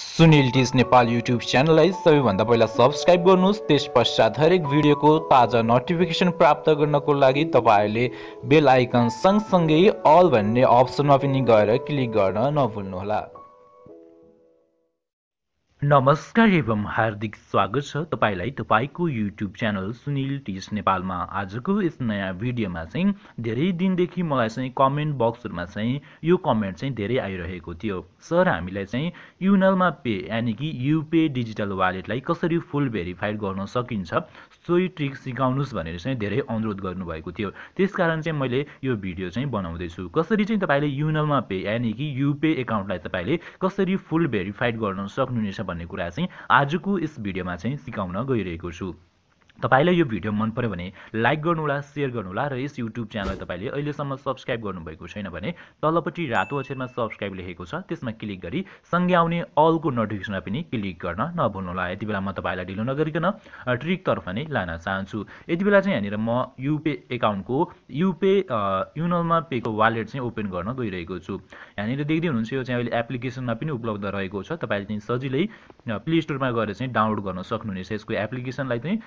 सुनिल डिज नेपाल युट्युब च्यानललाई सबैभन्दा पहिला सब्सक्राइब गर्नुहोस् त्यस पश्चात हरेक भिडियोको ताजा नोटिफिकेसन प्राप्त गर्नको लागि तपाईँहरूले बेल आइकन सँगसँगै अल भन्ने अप्सनमा पनि गएर क्लिक गर्न नभुल्नुहोला नमस्कार एवं हार्दिक स्वागत छ तपाईँलाई तपाईँको युट्युब च्यानल सुनिल टिस नेपालमा आजको यस नयाँ भिडियोमा चाहिँ धेरै दिनदेखि मलाई चाहिँ कमेन्ट बक्सहरूमा चाहिँ यो कमेन्ट चाहिँ धेरै आइरहेको थियो सर हामीलाई चाहिँ युनलमा पे यानि कि युपे डिजिटल वालेटलाई कसरी फुल भेरिफाइड गर्न सकिन्छ सोही ट्रिक सिकाउनुहोस् भनेर चाहिँ धेरै अनुरोध गर्नुभएको थियो त्यसकारण चाहिँ मैले यो भिडियो चाहिँ बनाउँदैछु कसरी चाहिँ तपाईँले युनलमा पे यानि कि युपे एकाउन्टलाई तपाईँले कसरी फुल भेरिफाइड गर्न सक्नुहुनेछ भन्ने कुरा चाहिँ आजको यस भिडियोमा चाहिँ सिकाउन गइरहेको छु तपाईँलाई यो भिडियो मन पऱ्यो भने लाइक गर्नुहोला सेयर गर्नुहोला र यस युट्युब च्यानल तपाईँले अहिलेसम्म सब्सक्राइब गर्नुभएको छैन भने तलपट्टि रातो अक्षरमा सब्सक्राइब लेखेको छ त्यसमा क्लिक गरी सँगै आउने अलको नोटिफिकेसनमा पनि क्लिक गर्न नभुल्नुहोला यति बेला म तपाईँलाई ढिलो नगरिकन ट्रिकतर्फ नै लान चाहन्छु यति बेला चाहिँ यहाँनिर म युपे एकाउन्टको युपे युनलमा पेको वालेट चाहिँ ओपन गर्न गइरहेको छु यहाँनिर देख्दै हुनुहुन्छ यो चाहिँ अहिले एप्लिकेसनमा पनि उपलब्ध रहेको छ तपाईँले चाहिँ सजिलै प्ले स्टोरमा गएर चाहिँ डाउनलोड गर्न सक्नुहुनेछ यसको एप्लिकेसनलाई चाहिँ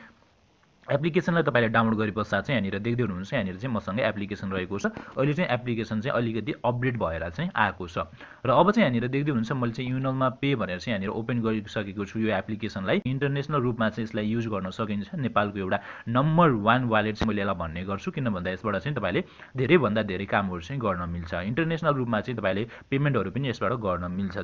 एप्लिकेसनलाई तपाईँले डाउनलोड गरे पश्चात चाहिँ यहाँनिर देख्दै हुनुहुन्छ यहाँनिर चाहिँ मसँग एप्लिकेसन रहेको छ अहिले चाहिँ एप्लिकेसन चाहिँ अलिकति अपडेट भएर चाहिँ आएको छ र अब चाहिँ यहाँनिर देख्दै हुनुहुन्छ मैले चाहिँ युनलमा पे भनेर चाहिँ यहाँनिर ओपन गरिसकेको छु यो एप्लिकेसनलाई इन्टरनेसनल रूपमा चाहिँ यसलाई युज गर्न सकिन्छ नेपालको एउटा नम्बर वान वालेट चाहिँ मैले यसलाई भन्ने गर्छु किन भन्दा यसबाट चाहिँ तपाईँले धेरैभन्दा धेरै कामहरू चाहिँ गर्न मिल्छ इन्टरनेसनल रूपमा चाहिँ तपाईँले पेमेन्टहरू पनि यसबाट गर्न मिल्छ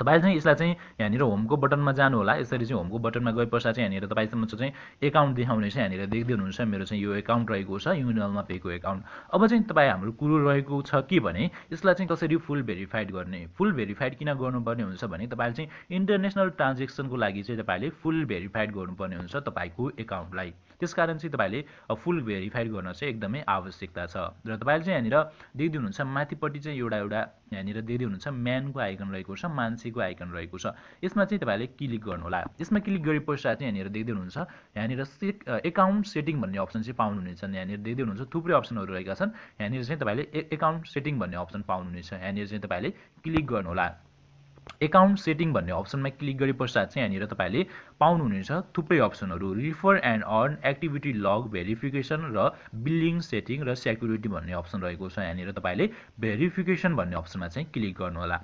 तपाईँ चाहिँ यसलाई चाहिँ यहाँनिर होमको बटनमा जानु होला यसरी चाहिँ होमको बटनमा गए पश्चात चाहिँ यहाँनिर तपाईँसम्म चाहिँ एकाउन्ट देखाउने चाहिँ यहाँनिर देख्दै मेरो चाहिँ यो एकाउन्ट रहेको छ युनियनमा पेको एकाउन्ट अब चाहिँ तपाईँ हाम्रो कुरो रहेको छ कि भने यसलाई चाहिँ कसरी फुल भेरिफाइड गर्ने फुल भेरिफाइड किन गर्नुपर्ने हुन्छ भने तपाईँले चाहिँ इन्टरनेसनल ट्रान्जेक्सनको लागि चाहिँ तपाईँले फुल भेरिफाइड गर्नुपर्ने हुन्छ तपाईँको एकाउन्टलाई त्यस कारण चाहिँ तपाईँले फुल भेरिफाइड गर्न चाहिँ एकदमै आवश्यकता छ र तपाईँले चाहिँ यहाँनिर देखिदिनुहुन्छ माथिपट्टि चाहिँ एउटा एउटा यहाँनिर देख्दै हुनुहुन्छ म्यानको आइकन रहेको छ मान्छेको आइकन रहेको छ यसमा चाहिँ तपाईँले क्लिक गर्नु होला यसमा क्लिक गरे पश्चात चाहिँ यहाँनिर देख्दै हुनुहुन्छ यहाँनिर से एकाउन्ट सेटिङ भन्ने अप्सन चाहिँ पाउनुहुनेछ यहाँनिर देख्दै हुनुहुन्छ थुप्रै अप्सनहरू रहेका छन् यहाँनिर चाहिँ तपाईँले एकाउन्ट सेटिङ भन्ने अप्सन पाउनुहुनेछ यहाँनिर चाहिँ तपाईँले क्लिक गर्नु होला एकाउन्ट सेटिङ भन्ने अप्सनमा क्लिक गरे पश्चात चाहिँ यहाँनिर तपाईँले पाउनुहुनेछ थुप्रै अप्सनहरू refer and earn activity log verification र बिलिङ सेटिङ र सेक्युरिटी भन्ने अप्सन रहेको छ यहाँनिर तपाईँले भेरिफिकेसन भन्ने अप्सनमा चाहिँ क्लिक गर्नुहोला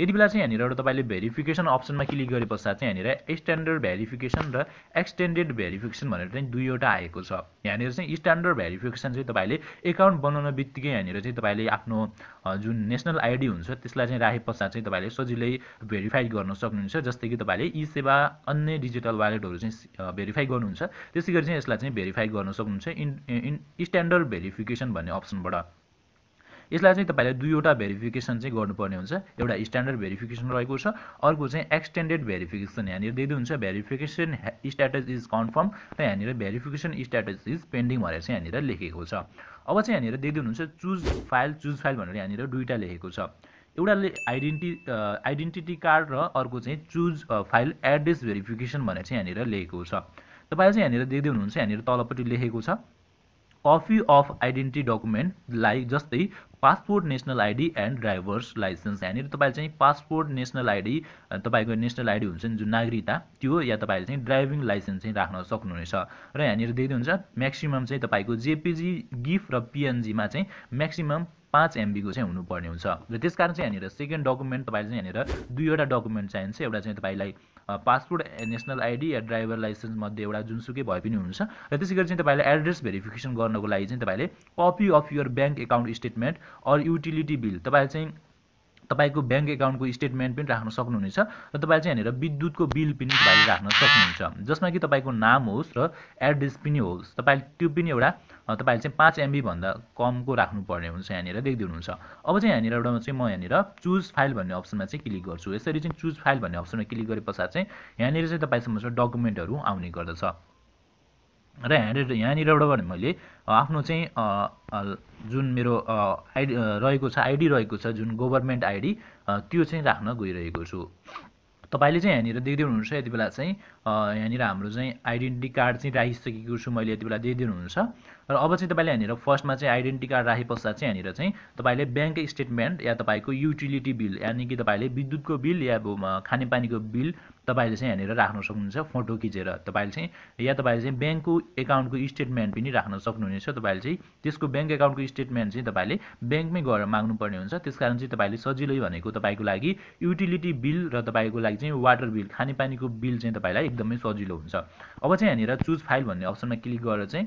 यति बेला चाहिँ यहाँनिर एउटा तपाईँले भेरिफिकेसन अप्सनमा क्लिक गरे पश्चात चाहिँ यहाँनिर स्ट्यान्डर्ड भेरिफिकेसन र एक्सटेन्डेड भेरिफिकेसन भनेर चाहिँ दुईवटा आएको छ यहाँनिर चाहिँ स्ट्यान्डर्ड भेरिफिकेसन चाहिँ तपाईँले एकाउन्ट बनाउन बित्तिकै यहाँनिर चाहिँ तपाईँले आफ्नो जुन नेसनल आइडी हुन्छ त्यसलाई चाहिँ राखे पश्चात चाहिँ तपाईँले सजिलै भेरिफाई गर्न सक्नुहुन्छ जस्तै कि तपाईँले ई सेवा अन्य डिजिटल वालेटहरू चाहिँ भेरिफाई गर्नुहुन्छ त्यसै गरी चाहिँ यसलाई चाहिँ भेरिफाई गर्न सक्नुहुन्छ इन इन स्ट्यान्डर्ड भेरिफिकेसन भन्ने अप्सनबाट यसलाई चाहिँ तपाईँले दुईवटा भेरिफिकेसन चाहिँ गर्नुपर्ने हुन्छ एउटा स्ट्यान्डर्ड भेरिफिकेसन रहेको छ अर्को चाहिँ एक्सटेन्डेड भेरिफिकेसन यहाँनिर हुन्छ भेरिफिकेसन स्ट्याटस इज कन्फर्म र यहाँनिर भेरिफिकेसन स्ट्याटस इज पेन्डिङ भनेर चाहिँ यहाँनिर लेखेको छ अब चाहिँ यहाँनिर हुनुहुन्छ चुज फाइल चुज फाइल भनेर यहाँनिर दुईवटा लेखेको छ एउटा आइडेन्टि आइडेन्टिटी कार्ड र अर्को चाहिँ चुज फाइल एड्रेस भेरिफिकेसन भनेर चाहिँ यहाँनिर लेखेको छ तपाईँले चाहिँ यहाँनिर हुनुहुन्छ यहाँनिर तलपट्टि लेखेको छ copy of identity document like जस्तै passport national ID and driver's licence यहाँनिर तपाईँले चाहिँ पासपोर्ट नेसनल आइडी तपाईँको नेसनल आइडी हुन्छ नि जुन नागरिकता त्यो या तपाईँले चाहिँ ड्राइभिङ लाइसेन्स चाहिँ राख्न सक्नुहुनेछ र यहाँनिर देख्नुहुन्छ म्याक्सिमम् चाहिँ तपाईँको जेपिजी गिफ र पिएनजीमा चाहिँ म्याक्सिमम् पाँच एमबीको चाहिँ हुनुपर्ने हुन्छ र त्यसकारण चाहिँ यहाँनिर सेकेन्ड डकुमेन्ट तपाईँले चाहिँ यहाँनिर दुईवटा डकुमेन्ट चाहिन्छ एउटा चाहिँ तपाईँलाई पासपोर्ट नेसनल आइडी या ड्राइभर लाइसेन्स मध्ये एउटा जुनसुकै भए पनि हुन्छ र त्यसै गरी चाहिँ तपाईँले एड्रेस भेरिफिकेसन गर्नको लागि चाहिँ तपाईँले copy of your bank account statement or utility bill तपाईँले चाहिँ तपाईँको ब्याङ्क एकाउन्टको स्टेटमेन्ट पनि राख्न सक्नुहुनेछ र तपाईँले चाहिँ यहाँनिर विद्युतको बिल पनि तपाईँले राख्न सक्नुहुन्छ जसमा कि तपाईँको नाम होस् र एड्रेस पनि होस् तपाईँले त्यो पनि एउटा तपाईँले चाहिँ पाँच एमबीभन्दा कमको राख्नु पर्ने हुन्छ यहाँनिर देखिदिनुहुन्छ अब चाहिँ यहाँनिर एउटा चाहिँ म यहाँनिर चुज फाइल भन्ने अप्सनमा चाहिँ क्लिक गर्छु यसरी चाहिँ चुज फाइल भन्ने अप्सनमा क्लिक गरे पश्चात चाहिँ यहाँनिर चाहिँ तपाईँसम्म चाहिँ डकुमेन्टहरू आउने गर्दछ र यहाँनिर यहाँनिरबाट मैले आफ्नो चाहिँ जुन मेरो आइडी रहेको छ आइडी रहेको छ जुन गभर्मेन्ट आइडी त्यो चाहिँ राख्न गइरहेको छु तपाईँले चाहिँ यहाँनिर देख्दै हुनुहुन्छ यति बेला चाहिँ यहाँनिर हाम्रो चाहिँ आइडेन्टिटी कार्ड चाहिँ राखिसकेको छु मैले यति बेला दिइदिनुहुन्छ र अब चाहिँ तपाईँले यहाँनिर फर्स्टमा चाहिँ आइडेन्टिटी कार्ड राखे पश्चात चाहिँ यहाँनिर चाहिँ तपाईँले ब्याङ्क स्टेटमेन्ट या तपाईँको युटिलिटी बिल यानि कि तपाईँले विद्युतको बिल या अब खानेपानीको बिल तपाईँले चाहिँ यहाँनिर राख्न सक्नुहुन्छ फोटो खिचेर तपाईँले चाहिँ या तपाईँले चाहिँ ब्याङ्कको एकाउन्टको स्टेटमेन्ट पनि राख्न सक्नुहुनेछ तपाईँले चाहिँ त्यसको ब्याङ्क एकाउन्टको स्टेटमेन्ट चाहिँ तपाईँले ब्याङ्कमै गएर माग्नुपर्ने हुन्छ त्यस कारण चाहिँ तपाईँले सजिलै भनेको तपाईँको लागि युटिलिटी बिल र तपाईँको लागि चाहिँ वाटर बिल खानेपानीको बिल चाहिँ तपाईँलाई एकदमै सजिलो हुन्छ अब चाहिँ यहाँनिर चुज फाइल भन्ने अप्सनमा क्लिक गरेर चाहिँ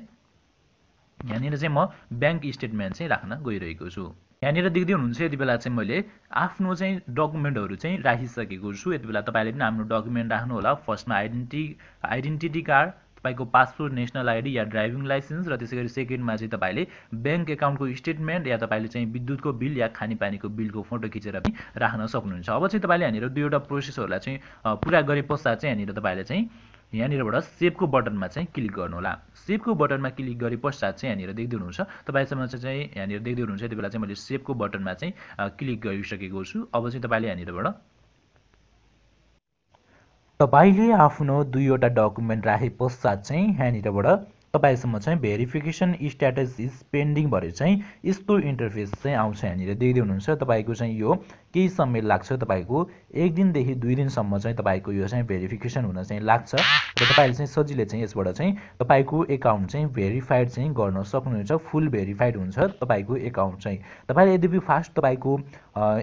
यहाँनिर चाहिँ म ब्याङ्क स्टेटमेन्ट चाहिँ राख्न गइरहेको छु यहाँनिर देख्दै हुनुहुन्छ यति बेला चाहिँ मैले आफ्नो चाहिँ डकुमेन्टहरू चाहिँ राखिसकेको छु यति बेला तपाईँले पनि आफ्नो डकुमेन्ट राख्नु होला फर्स्टमा आइडेन्टि आइडेन्टिटी कार्ड तपाईँको पासपोर्ट नेसनल आइडी या ड्राइभिङ लाइसेन्स र त्यसै गरी सेकेन्डमा चाहिँ तपाईँले ब्याङ्क एकाउन्टको स्टेटमेन्ट या तपाईँले चाहिँ विद्युतको बिल या खानेपानीको बिलको फोटो खिचेर पनि राख्न सक्नुहुन्छ अब चाहिँ तपाईँले यहाँनिर दुईवटा प्रोसेसहरूलाई चाहिँ पुरा गरे पश्चात चाहिँ यहाँनिर तपाईँले चाहिँ यहाँनिरबाट सेभको बटनमा चाहिँ क्लिक गर्नुहोला सेभको बटनमा क्लिक गरे पश्चात चाहिँ यहाँनिर देख्दै हुनुहुन्छ तपाईँसम्म चाहिँ यहाँनिर देख्दै हुनुहुन्छ त्यति बेला चाहिँ मैले सेभको बटनमा चाहिँ क्लिक गरिसकेको छु अब चाहिँ तपाईँले यहाँनिरबाट तपाईँले आफ्नो दुईवटा डकुमेन्ट राखे पश्चात चाहिँ यहाँनिरबाट तपाईँसम्म चाहिँ भेरिफिकेसन स्ट्याटस इज पेन्डिङ भएर चाहिँ यस्तो इन्टरफेस चाहिँ आउँछ यहाँनिर देख्दै हुनुहुन्छ तपाईँको चाहिँ यो केही समय लाग्छ तपाईँको एक दिनदेखि दुई दिनसम्म चाहिँ तपाईँको यो चाहिँ भेरिफिकेसन हुन चाहिँ लाग्छ र तपाईँले चाहिँ सजिलै चाहिँ यसबाट चाहिँ तपाईँको एकाउन्ट चाहिँ भेरिफाइड चाहिँ गर्न सक्नुहुन्छ फुल भेरिफाइड हुन्छ तपाईँको एकाउन्ट चाहिँ तपाईँले यद्यपि फास्ट तपाईँको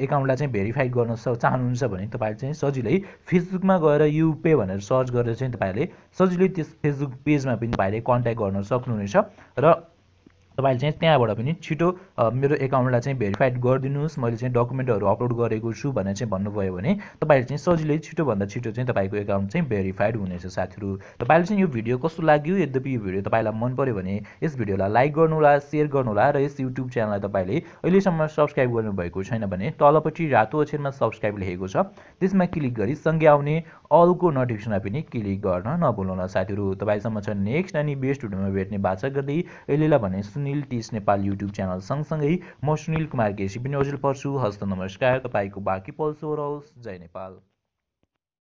एकाउन्टलाई चाहिँ भेरिफाइड गर्न स चाहनुहुन्छ भने तपाईँले चाहिँ सजिलै फेसबुकमा गएर युपे भनेर सर्च गरेर चाहिँ तपाईँले सजिलै त्यस फेसबुक पेजमा पनि तपाईँले कन्ट्याक्ट गर्न सक्नुहुनेछ र तपाईँले चाहिँ त्यहाँबाट पनि छिटो मेरो एकाउन्टलाई चाहिँ भेरिफाइड गरिदिनुहोस् मैले चाहिँ डकुमेन्टहरू अपलोड गरेको छु भनेर चाहिँ भन्नुभयो भने तपाईँले चाहिँ सजिलै छिटोभन्दा छिटो चाहिँ तपाईँको एकाउन्ट चाहिँ भेरिफाइड हुनेछ साथीहरू तपाईँले चाहिँ यो भिडियो कस्तो लाग्यो यद्यपि यो भिडियो तपाईँलाई मन पऱ्यो भने यस भिडियोलाई लाइक गर्नु गर्नुहोला सेयर होला र यस युट्युब च्यानललाई तपाईँले अहिलेसम्म सब्सक्राइब गर्नुभएको छैन भने तलपट्टि रातो अक्षरमा सब्सक्राइब लेखेको छ त्यसमा क्लिक गरी सँगै आउने अलको नोटिफिकेसनमा पनि क्लिक गर्न नभुल्नु होला साथीहरू तपाईँसम्म छ नेक्स्ट अनि बेस्ट भिडियोमा भेट्ने बाचा गर्दै अहिलेलाई भने सुनिल टिस नेपाल युट्युब च्यानल सँगसँगै म सुनिल कुमार केसी पनि हजुर पर्छु हस्त नमस्कार तपाईँको बाँकी पल्सो रहोस् जय नेपाल